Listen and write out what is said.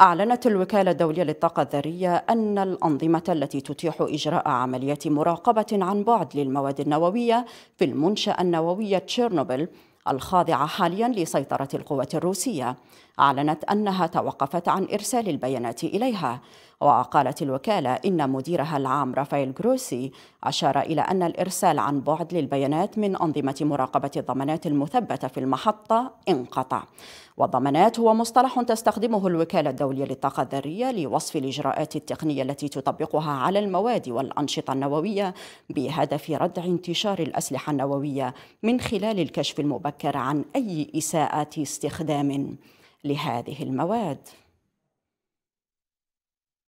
أعلنت الوكالة الدولية للطاقة الذرية أن الأنظمة التي تتيح إجراء عمليات مراقبة عن بعد للمواد النووية في المنشأة النووية تشيرنوبل الخاضعة حاليا لسيطرة القوات الروسية أعلنت أنها توقفت عن إرسال البيانات إليها وقالت الوكالة إن مديرها العام رافائيل جروسي أشار إلى أن الإرسال عن بعد للبيانات من أنظمة مراقبة الضمانات المثبتة في المحطة انقطع والضمانات هو مصطلح تستخدمه الوكالة الدولية للطاقة الذرية لوصف الإجراءات التقنية التي تطبقها على المواد والأنشطة النووية بهدف ردع انتشار الأسلحة النووية من خلال الكشف المبكر عن أي إساءة استخدام لهذه المواد